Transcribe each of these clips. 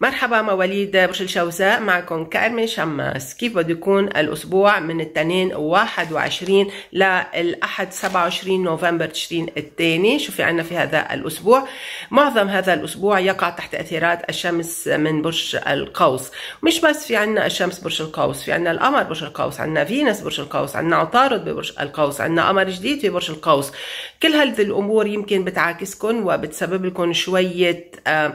مرحبا مواليد برج الجوزاء معكم كأرمن شماس كيف بده يكون الأسبوع من الاثنين 21 للأحد 27 نوفمبر تشرين الثاني شو في عندنا في هذا الأسبوع معظم هذا الأسبوع يقع تحت تأثيرات الشمس من برج القوس مش بس في عندنا الشمس برج القوس في عندنا القمر برج القوس عندنا فينس برج القوس عندنا عطارد ببرج القوس عندنا قمر جديد في برج القوس كل هذه الأمور يمكن بتعاكسكم وبتسبب لكم شوية آه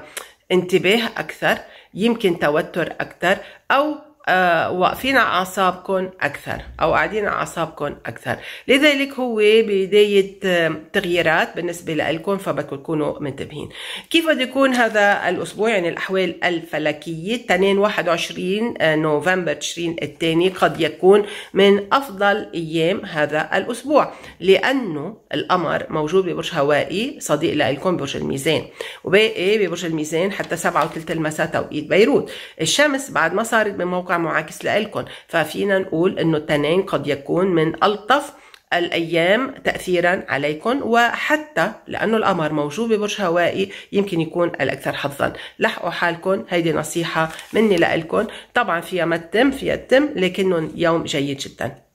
انتباه أكثر يمكن توتر أكثر أو آه، واقفين على اعصابكم اكثر او قاعدين على اعصابكم اكثر لذلك هو بدايه آه، تغييرات بالنسبه لكم فبدكم تكونوا منتبهين كيف بده يكون هذا الاسبوع يعني الاحوال الفلكيه 2 21 آه، نوفمبر تشرين الثاني قد يكون من افضل ايام هذا الاسبوع لانه القمر موجود ببرج هوائي صديق لكم برج الميزان وباقي ببرج الميزان حتى 7 وثلث المساء توقيت بيروت الشمس بعد ما صارت بموقع معاكس لإلكم ففينا نقول إنه التنين قد يكون من ألطف الايام تاثيرا عليكم وحتى لانه القمر موجود ببرج هوائي يمكن يكون الاكثر حظا لحقوا حالكم هيدي نصيحه مني لكم طبعا فيها ما تتم فيها تتم لكنه يوم جيد جدا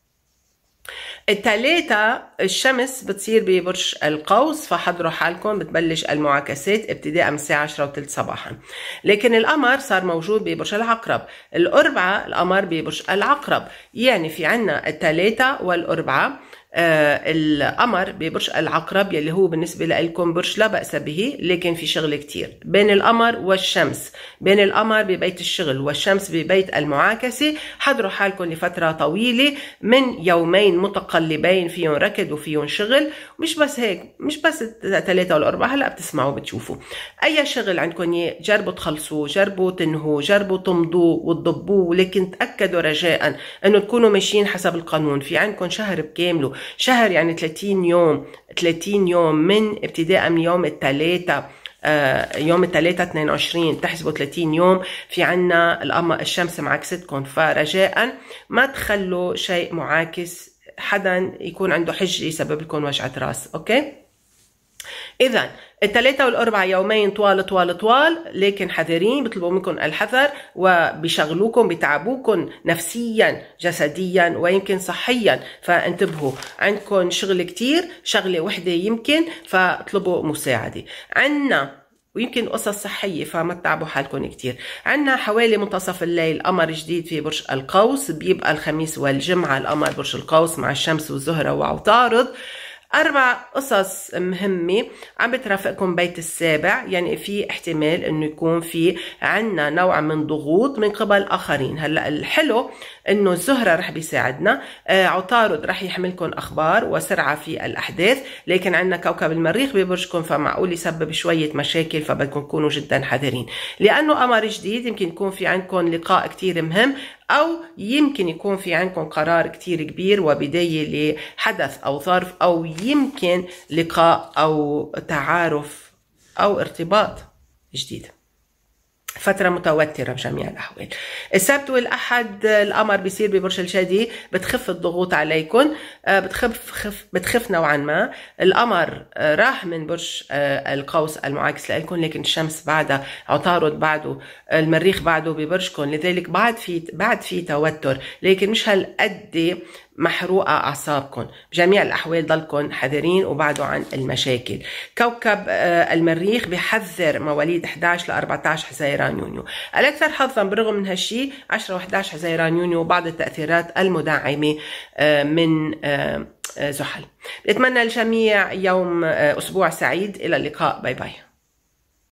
التالتة الشمس بتصير ببرج القوس فحضروا حالكم بتبلش المعاكسات ابتداء من الساعة 10 وثلث صباحا لكن القمر صار موجود ببرج العقرب الأربعة القمر ببرج العقرب يعني في عنا التالتة والأربعة آه، القمر ببرج العقرب يلي هو بالنسبة لكم برج لا بأس به لكن في شغل كتير بين القمر والشمس بين القمر ببيت الشغل والشمس ببيت المعاكسة حضروا حالكم لفترة طويلة من يومين متقلبين فيهم ركض وفيهم شغل مش بس هيك مش بس ثلاثة والأربعة هلأ بتسمعوا بتشوفوا أي شغل عندكم جربوا تخلصوه جربوا تنهوه جربوا تمضوه وتضبوه لكن تأكدوا رجاء أنه تكونوا ماشيين حسب القانون في عندكم شهر بكامله شهر يعني 30 يوم 30 يوم من ابتداء من يوم الثلاثاء آه، يوم الثلاثاء 22 تحسبوا 30 يوم في عنا الشمس معاكستكم فرجاء ما تخلوا شيء معاكس حدا يكون عنده حجه يسبب لكم وجعه راس اوكي اذا الثلاثة والأربعة يومين طوال طوال طوال لكن حذرين بيطلبوا منكم الحذر وبيشغلوكم بتعبوكم نفسيا جسديا ويمكن صحيا فانتبهوا عندكم شغل كتير شغلة وحدة يمكن فاطلبوا مساعدة عندنا ويمكن قصص صحية فما تتعبوا حالكم كتير عنا حوالي منتصف الليل قمر جديد في برج القوس بيبقى الخميس والجمعة القمر برج القوس مع الشمس والزهرة وعطارد أربع قصص مهمة عم بترافقكم بيت السابع يعني في احتمال إنه يكون في عنا نوع من ضغوط من قبل آخرين هلا الحلو إنه الزهرة رح بيساعدنا آه عطارد رح يحملكم أخبار وسرعة في الأحداث لكن عنا كوكب المريخ ببرجكم فمعقول يسبب شوية مشاكل فبدكم تكونوا جدا حذرين لأنه قمر جديد يمكن يكون في عندكم لقاء كتير مهم أو يمكن يكون في عندكم قرار كتير كبير وبداية لحدث أو ظرف أو يمكن لقاء أو تعارف أو ارتباط جديد فترة متوترة بجميع الأحوال السبت والأحد القمر بيصير ببرج الجدي بتخف الضغوط عليكم آه، بتخف خف بتخف نوعا ما القمر آه، راح من برج آه، القوس المعاكس لكم لكن الشمس بعدها عطارد بعده المريخ بعده ببرجكم لذلك بعد في بعد في توتر لكن مش هالقد محروقة أعصابكم بجميع الأحوال ضلكم حذرين وبعدوا عن المشاكل كوكب آه، المريخ بحذر مواليد 11 ل 14 حزيران يونيو الأكثر حظا بالرغم من هالشي 10 و 11 حزيران يونيو وبعض التأثيرات المدعمة آه، من آه، زحل بتمنى الجميع يوم أسبوع سعيد إلى اللقاء باي باي